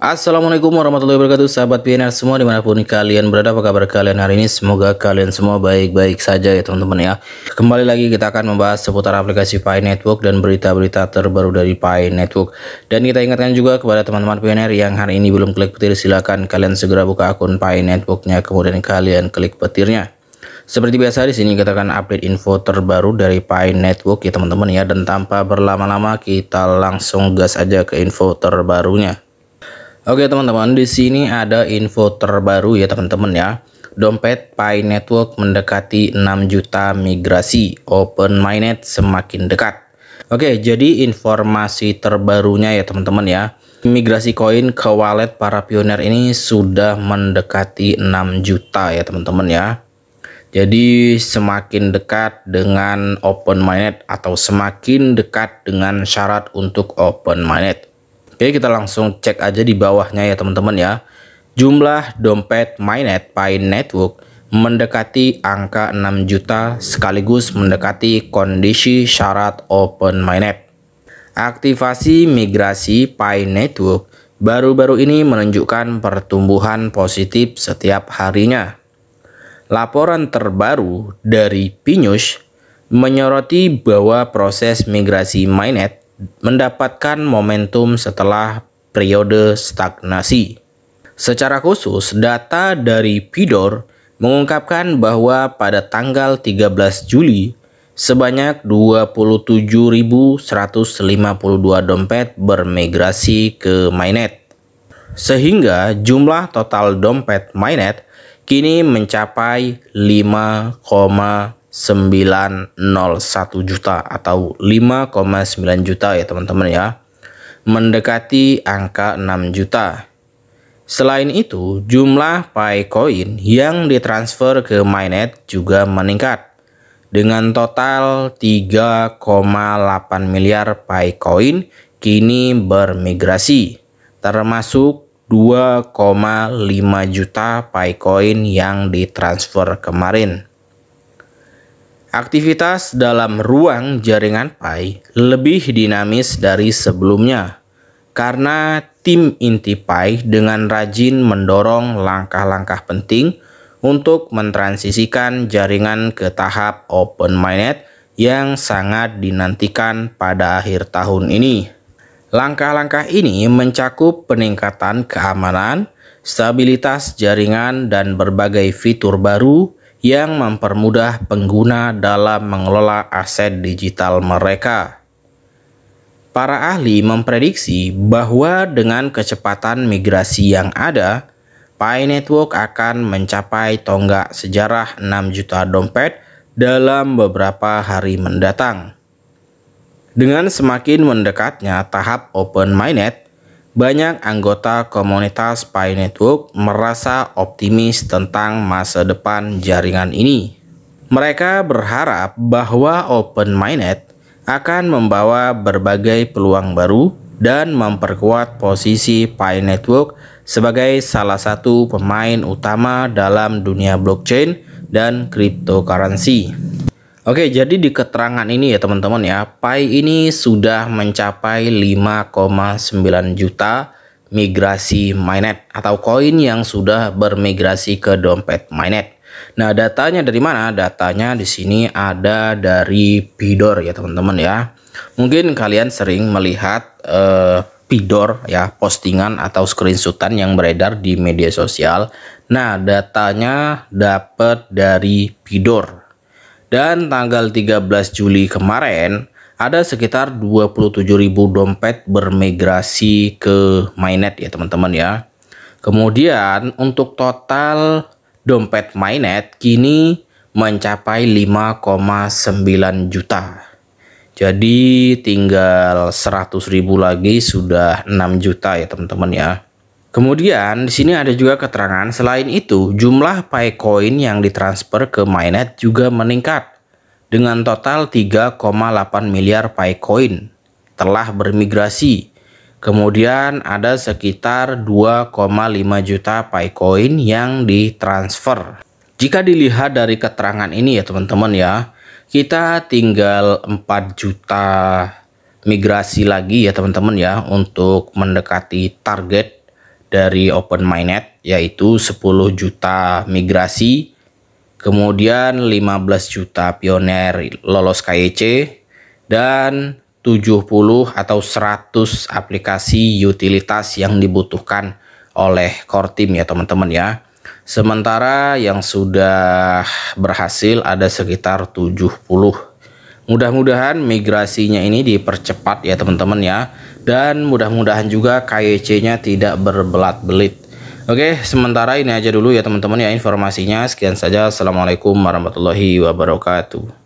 Assalamualaikum warahmatullahi wabarakatuh sahabat PNR semua dimanapun kalian berada apa kabar kalian hari ini semoga kalian semua baik-baik saja ya teman-teman ya kembali lagi kita akan membahas seputar aplikasi Pi Network dan berita-berita terbaru dari Pi Network dan kita ingatkan juga kepada teman-teman PNR yang hari ini belum klik petir silahkan kalian segera buka akun Pi Networknya kemudian kalian klik petirnya seperti biasa di sini kita akan update info terbaru dari Pi Network ya teman-teman ya dan tanpa berlama-lama kita langsung gas aja ke info terbarunya Oke teman-teman, di sini ada info terbaru ya teman-teman ya. Dompet Pi Network mendekati 6 juta migrasi, Open Mainnet semakin dekat. Oke, jadi informasi terbarunya ya teman-teman ya. Migrasi koin ke wallet para pioner ini sudah mendekati 6 juta ya teman-teman ya. Jadi semakin dekat dengan Open Mainnet atau semakin dekat dengan syarat untuk Open Mainnet. Oke, kita langsung cek aja di bawahnya ya teman-teman ya. Jumlah dompet Mynet Pi Network mendekati angka 6 juta sekaligus mendekati kondisi syarat Open Mynet. Aktivasi migrasi Pi Network baru-baru ini menunjukkan pertumbuhan positif setiap harinya. Laporan terbaru dari Pinyush menyoroti bahwa proses migrasi Mynet mendapatkan momentum setelah periode stagnasi. Secara khusus, data dari Pidor mengungkapkan bahwa pada tanggal 13 Juli sebanyak 27.152 dompet bermigrasi ke mainnet. Sehingga jumlah total dompet mainnet kini mencapai 901 juta atau 5,9 juta ya teman-teman ya. Mendekati angka 6 juta. Selain itu, jumlah coin yang ditransfer ke mainnet juga meningkat dengan total 3,8 miliar coin kini bermigrasi termasuk 2,5 juta coin yang ditransfer kemarin. Aktivitas dalam ruang jaringan Pi lebih dinamis dari sebelumnya karena tim inti Pi dengan rajin mendorong langkah-langkah penting untuk mentransisikan jaringan ke tahap open mainnet yang sangat dinantikan pada akhir tahun ini. Langkah-langkah ini mencakup peningkatan keamanan, stabilitas jaringan, dan berbagai fitur baru yang mempermudah pengguna dalam mengelola aset digital mereka. Para ahli memprediksi bahwa dengan kecepatan migrasi yang ada, Pi Network akan mencapai tonggak sejarah 6 juta dompet dalam beberapa hari mendatang. Dengan semakin mendekatnya tahap open mainnet, banyak anggota komunitas Pi Network merasa optimis tentang masa depan jaringan ini. Mereka berharap bahwa Open Mainnet akan membawa berbagai peluang baru dan memperkuat posisi Pi Network sebagai salah satu pemain utama dalam dunia blockchain dan cryptocurrency. Oke, jadi di keterangan ini ya teman-teman ya, Pai ini sudah mencapai 5,9 juta migrasi mainnet atau koin yang sudah bermigrasi ke dompet mainnet. Nah, datanya dari mana? Datanya di sini ada dari Pidor ya teman-teman ya. Mungkin kalian sering melihat eh, Pidor ya, postingan atau screenshotan yang beredar di media sosial. Nah, datanya dapat dari Pidor dan tanggal 13 Juli kemarin ada sekitar 27.000 dompet bermigrasi ke mainnet ya teman-teman ya. Kemudian untuk total dompet mainnet kini mencapai 5,9 juta. Jadi tinggal 100.000 lagi sudah 6 juta ya teman-teman ya. Kemudian di sini ada juga keterangan selain itu jumlah pay yang ditransfer ke mainnet juga meningkat dengan total 3,8 miliar pay telah bermigrasi. Kemudian ada sekitar 2,5 juta pay yang ditransfer. Jika dilihat dari keterangan ini ya teman-teman ya, kita tinggal 4 juta migrasi lagi ya teman-teman ya untuk mendekati target dari Open Mainnet yaitu 10 juta migrasi, kemudian 15 juta pioner lolos KYC e dan 70 atau 100 aplikasi utilitas yang dibutuhkan oleh core team ya teman-teman ya. Sementara yang sudah berhasil ada sekitar 70 Mudah-mudahan migrasinya ini dipercepat ya teman-teman ya. Dan mudah-mudahan juga KYC-nya tidak berbelat-belit. Oke, sementara ini aja dulu ya teman-teman ya informasinya. Sekian saja. Assalamualaikum warahmatullahi wabarakatuh.